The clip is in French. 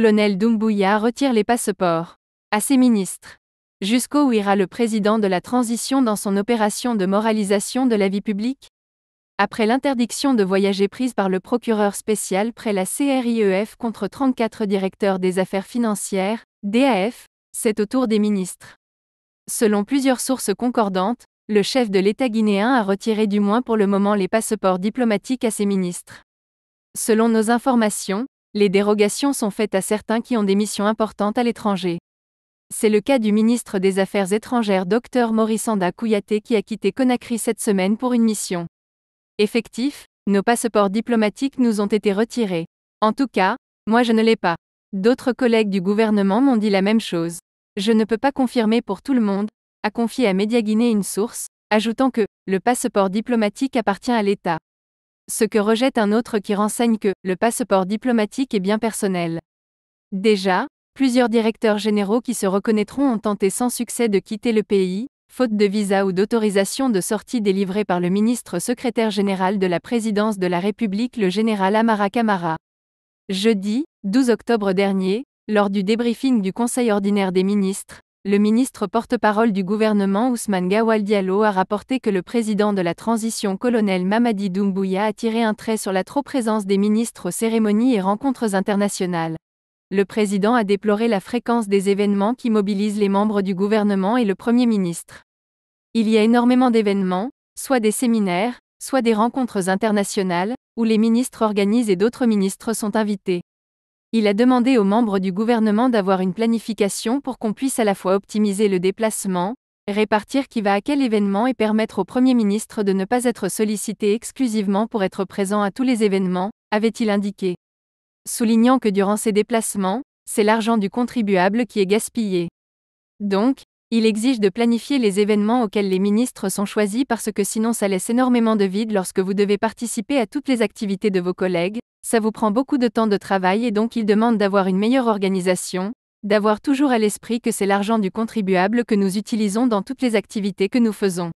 colonel Doumbouya retire les passeports à ses ministres. Jusqu'où ira le président de la transition dans son opération de moralisation de la vie publique Après l'interdiction de voyager prise par le procureur spécial près la CRIEF contre 34 directeurs des affaires financières, DAF, c'est au tour des ministres. Selon plusieurs sources concordantes, le chef de l'État guinéen a retiré du moins pour le moment les passeports diplomatiques à ses ministres. Selon nos informations, les dérogations sont faites à certains qui ont des missions importantes à l'étranger. C'est le cas du ministre des Affaires étrangères Dr Morissanda Kouyaté qui a quitté Conakry cette semaine pour une mission. Effectif, nos passeports diplomatiques nous ont été retirés. En tout cas, moi je ne l'ai pas. D'autres collègues du gouvernement m'ont dit la même chose. Je ne peux pas confirmer pour tout le monde, a confié à Média Guinée une source, ajoutant que le passeport diplomatique appartient à l'État ce que rejette un autre qui renseigne que le passeport diplomatique est bien personnel. Déjà, plusieurs directeurs généraux qui se reconnaîtront ont tenté sans succès de quitter le pays, faute de visa ou d'autorisation de sortie délivrée par le ministre secrétaire général de la présidence de la République le général Amara Kamara. Jeudi, 12 octobre dernier, lors du débriefing du Conseil ordinaire des ministres, le ministre porte-parole du gouvernement Ousmane Gawaldiallo Diallo a rapporté que le président de la transition colonel Mamadi Doumbouya a tiré un trait sur la trop-présence des ministres aux cérémonies et rencontres internationales. Le président a déploré la fréquence des événements qui mobilisent les membres du gouvernement et le Premier ministre. Il y a énormément d'événements, soit des séminaires, soit des rencontres internationales, où les ministres organisent et d'autres ministres sont invités. Il a demandé aux membres du gouvernement d'avoir une planification pour qu'on puisse à la fois optimiser le déplacement, répartir qui va à quel événement et permettre au Premier ministre de ne pas être sollicité exclusivement pour être présent à tous les événements, avait-il indiqué. Soulignant que durant ces déplacements, c'est l'argent du contribuable qui est gaspillé. Donc, il exige de planifier les événements auxquels les ministres sont choisis parce que sinon ça laisse énormément de vide lorsque vous devez participer à toutes les activités de vos collègues, ça vous prend beaucoup de temps de travail et donc il demande d'avoir une meilleure organisation, d'avoir toujours à l'esprit que c'est l'argent du contribuable que nous utilisons dans toutes les activités que nous faisons.